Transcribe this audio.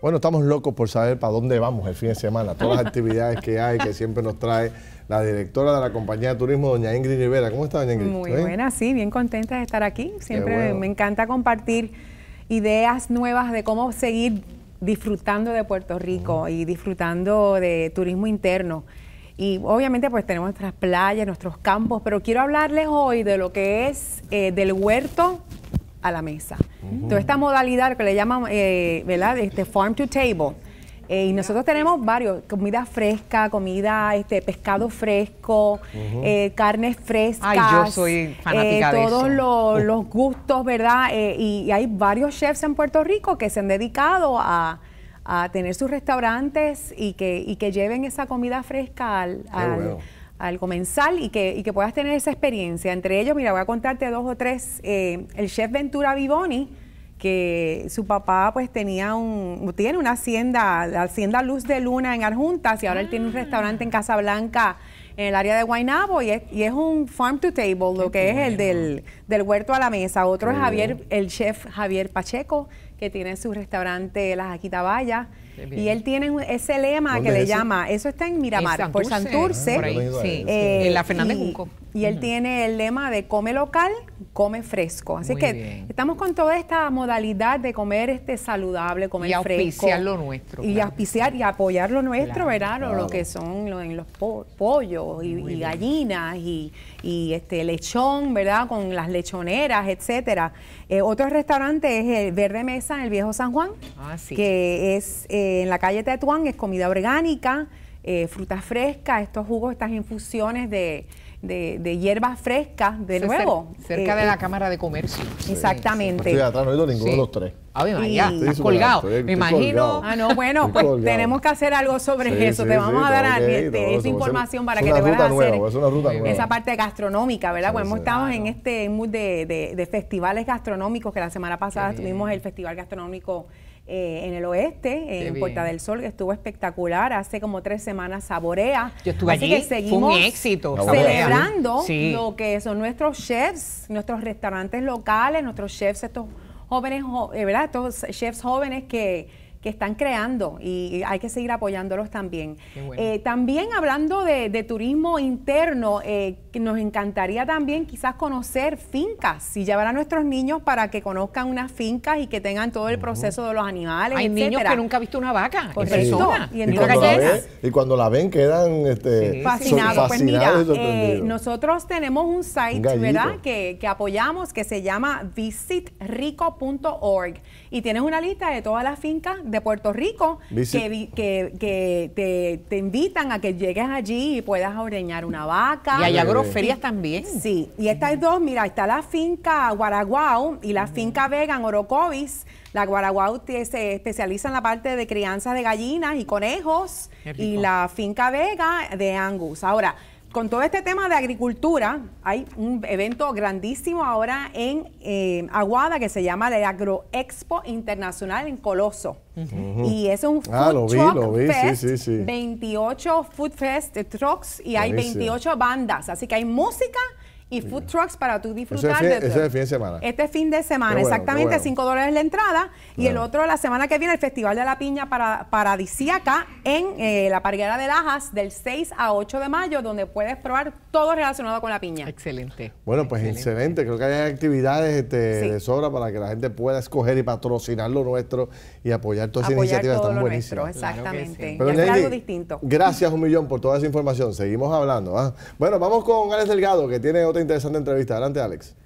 Bueno, estamos locos por saber para dónde vamos el fin de semana, todas las actividades que hay, que siempre nos trae la directora de la compañía de turismo, doña Ingrid Rivera. ¿Cómo está, doña Ingrid? Muy buena, sí, bien contenta de estar aquí. Siempre me encanta compartir ideas nuevas de cómo seguir disfrutando de Puerto Rico y disfrutando de turismo interno. Y obviamente pues tenemos nuestras playas, nuestros campos, pero quiero hablarles hoy de lo que es eh, del huerto a la mesa. toda esta modalidad que le llaman, eh, ¿verdad? Este farm to table. Eh, y nosotros tenemos varios, comida fresca, comida, este, pescado fresco, eh, carnes frescas. Ay, yo soy eh, Todos Los, gustos, ¿verdad? Y, hay varios chefs en Puerto Rico que se han dedicado a, tener sus restaurantes y que, que lleven esa comida fresca al, al comensal y que, y que puedas tener esa experiencia. Entre ellos, mira, voy a contarte dos o tres. Eh, el chef Ventura Vivoni, que su papá pues tenía un, tiene una hacienda, la hacienda Luz de Luna en Arjuntas y ahora él tiene un ah. restaurante en Casablanca en el área de Guainabo y es, un farm to table, lo que es el del, huerto a la mesa. Otro es Javier, el chef Javier Pacheco, que tiene su restaurante Las Aquitabayas, y él tiene ese lema que le llama, eso está en Miramar, por Santurce, ah, en la Fernández y, Junco. Y él tiene el lema de come local, come fresco. Así que estamos con toda esta modalidad de comer este saludable, comer fresco. Y auspiciar lo nuestro. Y aspiciar y apoyar lo nuestro, ¿verdad? Lo que son en los pollos y, gallinas y, este lechón, ¿verdad? Con las lechoneras, etcétera. Eh, otro restaurante es el Verde Mesa en el Viejo San Juan, ah, que es eh, en la calle Tetuán, es comida orgánica, eh, fruta fresca, estos jugos, estas infusiones de de, hierbas frescas, de nuevo. cerca eh, de la eh, Cámara de Comercio. Exactamente. Sí, no de los tres. Ah, colgado. me imagino. Ah, no, bueno, pues tenemos que hacer algo sobre eso. Te este, vamos a dar esa información para que te puedas hacer esa parte gastronómica, ¿verdad? Pues hemos estado en ah, este mood de, festivales gastronómicos que la semana pasada tuvimos el Festival Gastronómico. Eh, en el oeste, en Puerta del Sol, que estuvo espectacular. Hace como tres semanas Saborea. Yo estuve allí, que seguimos fue un éxito. Saborea lo que son nuestros chefs, nuestros restaurantes locales, nuestros chefs, estos jóvenes, eh, ¿verdad? Estos chefs jóvenes que que están creando y hay que seguir apoyándolos también. Eh, también hablando de, turismo interno, eh, nos encantaría también quizás conocer fincas y llevar a nuestros niños para que conozcan unas fincas y que tengan todo el proceso de los animales. Hay niños que nunca han visto una vaca. Por y, cuando la ven, quedan este, fascinados. Pues eh, nosotros tenemos un site ¿verdad? que apoyamos que se llama visitrico.org y tienes una lista de todas las fincas de Puerto Rico que, te, invitan a que llegues allí y puedas ordeñar una vaca. Y hay eh, agroferias también. Sí, y estas dos, mira, está la finca Guaraguao y la finca Vega en Orocovis. La Guaraguao se especializa en la parte de crianza de gallinas y conejos y la finca Vega de Angus. Ahora, con todo este tema de agricultura, hay un evento grandísimo ahora en eh, Aguada que se llama la Agroexpo Internacional en Coloso. Y es un ah, food Fest, sí, sí, 28 food fest trucks y hay 28 bandas, así que hay música y food trucks para tú disfrutar de todo. fin de semana. Este fin de semana, exactamente, 5 dólares la entrada y el otro la semana que viene el Festival de la Piña para, Paradisíaca en eh, la Parguera de Lajas del 6 a 8 de mayo donde puedes probar todo relacionado con la piña. Excelente. Bueno, pues excelente, creo que hay actividades este, de sobra para que la gente pueda escoger y patrocinar lo nuestro y apoyar todas esas iniciativas están buenísimas. Exactamente. Claro algo distinto. Gracias un millón por toda esa información. Seguimos hablando. ¿ah? Bueno, vamos con Alex Delgado que tiene otra interesante entrevista. Adelante, Alex.